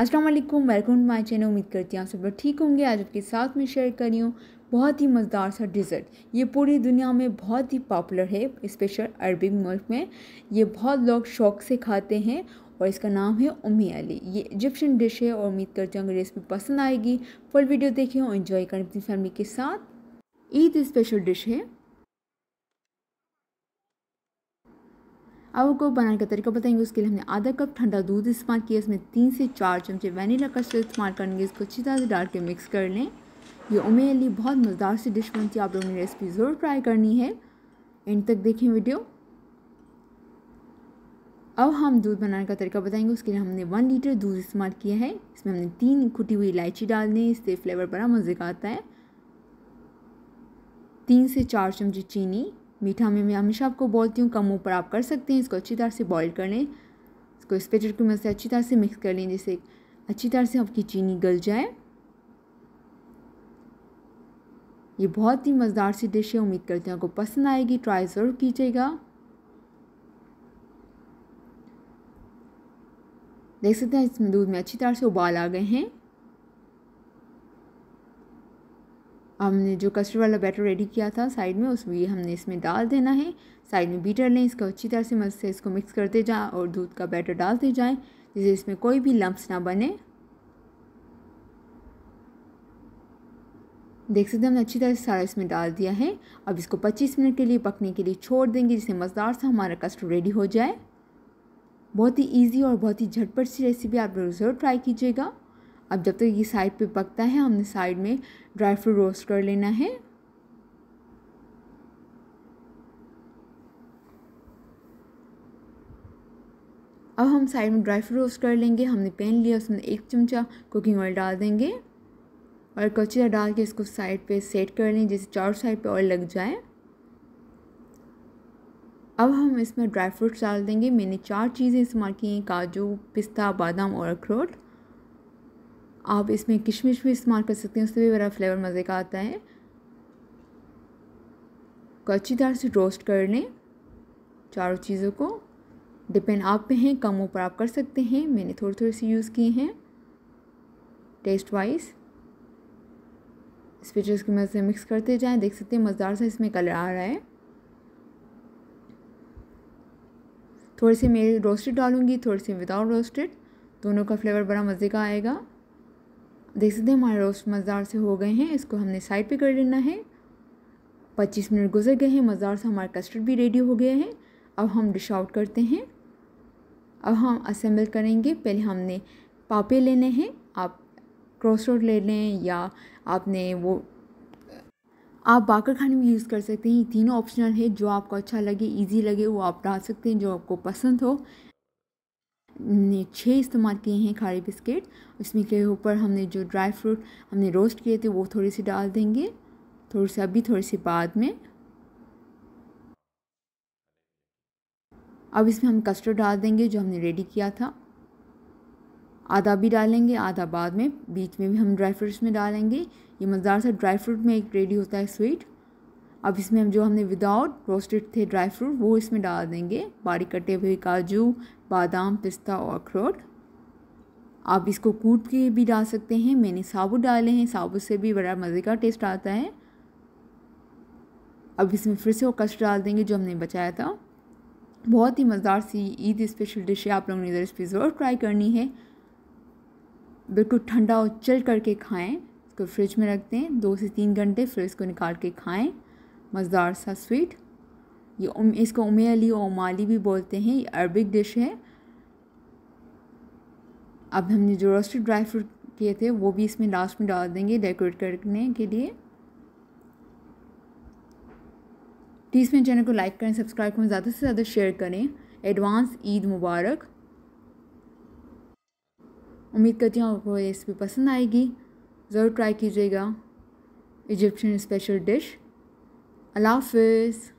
अस्सलाम वालेकुम welcome to my channel उम्मीद करती हूँ आप सब लोग ठीक होंगे आज आपके साथ में शेयर कर रही हूँ बहुत ही मज़ेदार सा डिज़र्ट ये पूरी दुनिया में बहुत ही पॉपुलर है स्पेशल अरबिक मुल्क में ये बहुत लोग शौक से खाते हैं और इसका नाम है उम्मी अली ये इजिप्शियन डिश है और उम्मीद करती हूँ अगर रेसिपी पसंद आएगी फुल वीडियो देखें और इन्जॉय करें अपनी फैमिली के साथ ईद स्पेशल डिश है अब को बनाने का तरीका बताएंगे उसके लिए हमने आधा कप ठंडा दूध इस्तेमाल किया उसमें तीन से चार चमचे वनीला कस्टर्ड इस्तेमाल करेंगे इसको अच्छी तरह से डाल के मिक्स कर लें ये अली बहुत मज़ेदार सी डिश बनती है आप लोगों ने रेसिपी ज़रूर ट्राई करनी है एंड तक देखें वीडियो अब हम दूध बनाने का तरीका बताएंगे उसके लिए हमने वन लीटर दूध इस्तेमाल किया है इसमें हमने तीन कुटी हुई इलायची डाल दें इससे फ्लेवर बड़ा मज़े का आता है तीन से चार चमचे चीनी मीठा में मैं हमेशा आपको बोलती हूँ कम ऊपर आप कर सकते हैं इसको अच्छी तरह से बॉईल कर लें इसको स्पेचर की मदद से अच्छी तरह से मिक्स कर लें जिससे अच्छी तरह से आपकी चीनी गल जाए ये बहुत ही मज़ेदार सी डिश है उम्मीद करते हैं आपको पसंद आएगी ट्राई ज़रूर कीजिएगा देख सकते हैं इसमें दूध में अच्छी तरह से उबाल आ गए हैं हमने जो कस्टर्ड वाला बैटर रेडी किया था साइड में उस भी हमने इसमें डाल देना है साइड में बीटर लें इसको अच्छी तरह से मस्त से इसको मिक्स करते जाएं और दूध का बैटर डालते जाएं जिससे इसमें कोई भी लम्ब्स ना बने देख सकते हमने अच्छी तरह से सारा इसमें डाल दिया है अब इसको 25 मिनट के लिए पकने के लिए छोड़ देंगे जिससे मज़ेदार सा हमारा कस्टर्ड रेडी हो जाए बहुत ही ईजी और बहुत ही झटपट सी रेसिपी आप ज़रूर ट्राई कीजिएगा अब जब तक तो ये साइड पे पकता है हमने साइड में ड्राई फ्रूट रोस्ट कर लेना है अब हम साइड में ड्राई फ्रूट रोस्ट कर लेंगे हमने पैन लिया उसमें एक चमचा कुकिंग ऑयल डाल देंगे और कचरा डाल के इसको साइड पे सेट कर लें जैसे चारों साइड पे ऑयल लग जाए अब हम इसमें ड्राई फ्रूट्स डाल देंगे मैंने चार चीज़ें इस्तेमाल की हैं काजू पिस्ता बादाम और अखरोट आप इसमें किशमिश भी इस्तेमाल कर सकते हैं उससे भी बड़ा फ्लेवर मज़े का आता है को अच्छी तरह से रोस्ट कर लें चारों चीज़ों को डिपेंड आप पे हैं कम ऊपर आप कर सकते हैं मैंने थोड़े थोड़े से यूज़ किए हैं टेस्ट वाइज स्पीचर्स की मदद से मिक्स करते जाएं देख सकते हैं मज़ेदार सा इसमें कलर आ रहा है थोड़े से मैं रोस्टेड डालूँगी थोड़े से विदाउट रोस्टेड दोनों का फ्लेवर बड़ा मज़े का आएगा देख सकते हैं हमारे रोस्ट मजार से हो गए हैं इसको हमने साइड पे कर लेना है 25 मिनट गुजर गए हैं मजार से हमारा कस्टर्ड भी रेडी हो गया है अब हम डिश आउट करते हैं अब हम असेंबल करेंगे पहले हमने पापे लेने हैं आप क्रॉस रोड ले लें या आपने वो आप बाकर खाने में यूज़ कर सकते हैं तीनों ऑप्शनल है जो आपको अच्छा लगे इजी लगे वो आप डाल सकते हैं जो आपको पसंद हो ने छः इस्तेमाल किए हैं खारे बिस्किट इसमें के ऊपर हमने जो ड्राई फ्रूट हमने रोस्ट किए थे वो थोड़ी सी डाल देंगे थोड़ी सी अभी थोड़ी सी बाद में अब इसमें हम कस्टर्ड डाल देंगे जो हमने रेडी किया था आधा भी डालेंगे आधा बाद में बीच में भी हम ड्राई फ्रूट्स में डालेंगे ये मज़ेदार सा ड्राई फ्रूट में एक रेडी होता है स्वीट अब इसमें हम जो हमने विदाउट रोस्टेड थे ड्राई फ्रूट वो इसमें डाल देंगे बारीक कटे हुए काजू बादाम पिस्ता और अखरोट आप इसको कूट के भी डाल सकते हैं मैंने साबुत डाले हैं साबुत से भी बड़ा मज़े का टेस्ट आता है अब इसमें फिर से वो कस्ट डाल देंगे जो हमने बचाया था बहुत ही मज़ेदार सी ईद स्पेशल डिश है आप लोगों ने पर ज़रूर ट्राई करनी है बिल्कुल ठंडा और चल करके खाएँ इसको फ्रिज में रख दें दो से तीन घंटे फिर इसको निकाल के खाएँ मज़दार सा स्वीट ये उम इसको उमे अली और उमाली भी बोलते हैं ये अरबिक डिश है अब हमने जो रोस्टेड ड्राई फ्रूट किए थे वो भी इसमें लास्ट में डाल देंगे डेकोरेट करने के लिए प्लीज़ मेरे चैनल को लाइक करें सब्सक्राइब करें ज़्यादा से ज़्यादा शेयर करें एडवांस ईद मुबारक उम्मीद करती हूँ आपको रेसिपी पसंद आएगी ज़रूर ट्राई कीजिएगा इजिप्शियन स्पेशल डिश अल्लाह हाफिज़